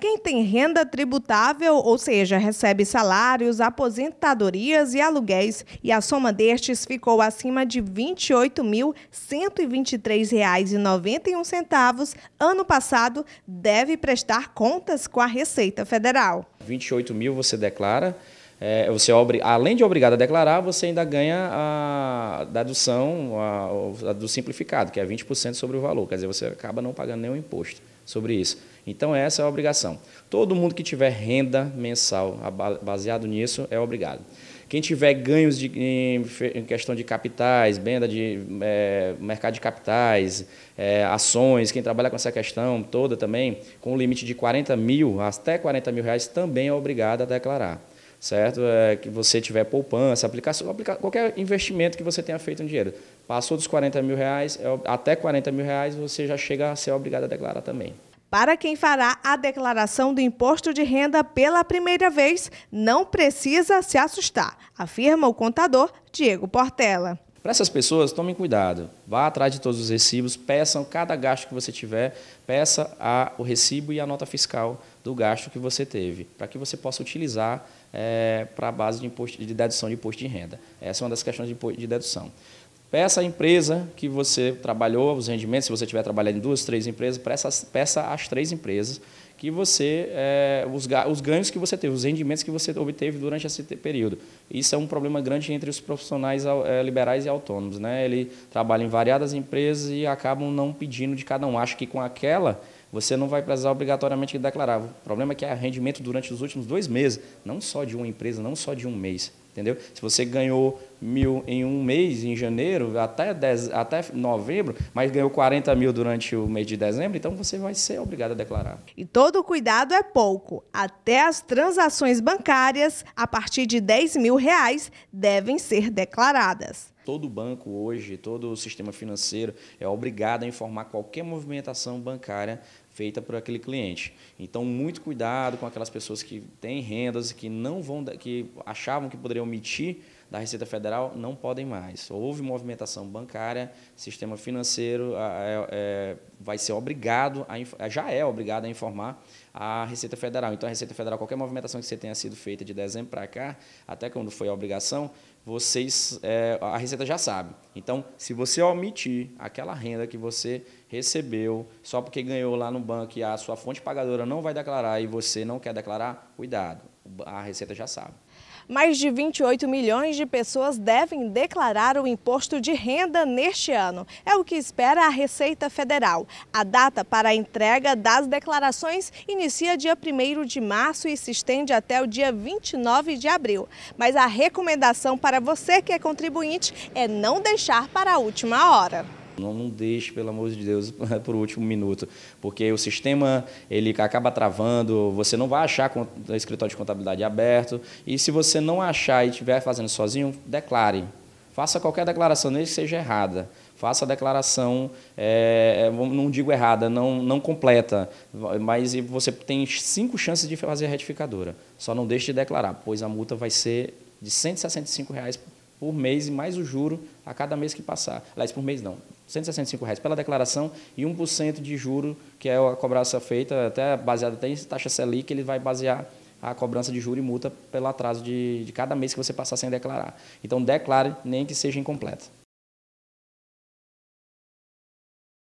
Quem tem renda tributável, ou seja, recebe salários, aposentadorias e aluguéis, e a soma destes ficou acima de R$ 28.123,91 ano passado, deve prestar contas com a Receita Federal. 28 mil você declara, é, você além de obrigado a declarar, você ainda ganha a, a dedução a, a do simplificado, que é 20% sobre o valor. Quer dizer, você acaba não pagando nenhum imposto sobre isso. Então, essa é a obrigação. Todo mundo que tiver renda mensal baseado nisso é obrigado. Quem tiver ganhos de, em, em questão de capitais, venda de é, mercado de capitais, é, ações, quem trabalha com essa questão toda também, com o limite de 40 mil, até 40 mil reais, também é obrigado a declarar certo? É, que você tiver poupança, aplicação, aplica, qualquer investimento que você tenha feito no dinheiro. Passou dos 40 mil reais, é até 40 mil reais, você já chega a ser obrigado a declarar também. Para quem fará a declaração do imposto de renda pela primeira vez, não precisa se assustar, afirma o contador Diego Portela. Para essas pessoas, tomem cuidado, vá atrás de todos os recibos, peçam cada gasto que você tiver, peça a, o recibo e a nota fiscal do gasto que você teve, para que você possa utilizar é, para a base de, imposto, de dedução de imposto de renda. Essa é uma das questões de, de dedução. Peça a empresa que você trabalhou, os rendimentos, se você tiver trabalhando em duas, três empresas, peça, peça as três empresas que você é, os, os, ganhos que você teve, os rendimentos que você obteve durante esse período. Isso é um problema grande entre os profissionais é, liberais e autônomos. Né? Ele trabalha em variadas empresas e acabam não pedindo de cada um. Acho que com aquela você não vai precisar obrigatoriamente declarar. O problema é que é rendimento durante os últimos dois meses, não só de uma empresa, não só de um mês entendeu? Se você ganhou mil em um mês, em janeiro, até, dez, até novembro, mas ganhou 40 mil durante o mês de dezembro, então você vai ser obrigado a declarar. E todo cuidado é pouco. Até as transações bancárias, a partir de 10 mil reais, devem ser declaradas todo banco hoje, todo o sistema financeiro é obrigado a informar qualquer movimentação bancária feita por aquele cliente. Então, muito cuidado com aquelas pessoas que têm rendas que não vão que achavam que poderiam omitir da Receita Federal, não podem mais. Houve movimentação bancária, sistema financeiro é, é, vai ser obrigado, a, já é obrigado a informar a Receita Federal. Então, a Receita Federal, qualquer movimentação que você tenha sido feita de dezembro para cá, até quando foi a obrigação, vocês é, a Receita já sabe. Então, se você omitir aquela renda que você recebeu, só porque ganhou lá no banco e a sua fonte pagadora não vai declarar e você não quer declarar, cuidado, a Receita já sabe. Mais de 28 milhões de pessoas devem declarar o imposto de renda neste ano. É o que espera a Receita Federal. A data para a entrega das declarações inicia dia 1 de março e se estende até o dia 29 de abril. Mas a recomendação para você que é contribuinte é não deixar para a última hora. Não, não deixe, pelo amor de Deus, para o último minuto, porque o sistema ele acaba travando, você não vai achar escritório de contabilidade aberto, e se você não achar e estiver fazendo sozinho, declare. Faça qualquer declaração, nem que seja errada faça a declaração, é, é não digo errada, não, não completa, mas você tem cinco chances de fazer a retificadora. Só não deixe de declarar, pois a multa vai ser de R$ 165 reais por mês e mais o juro a cada mês que passar. Aliás, por mês não, 165 reais pela declaração e 1% de juro, que é a cobrança feita, até baseada até em taxa Selic, ele vai basear a cobrança de juro e multa pelo atraso de, de cada mês que você passar sem declarar. Então, declare, nem que seja incompleta.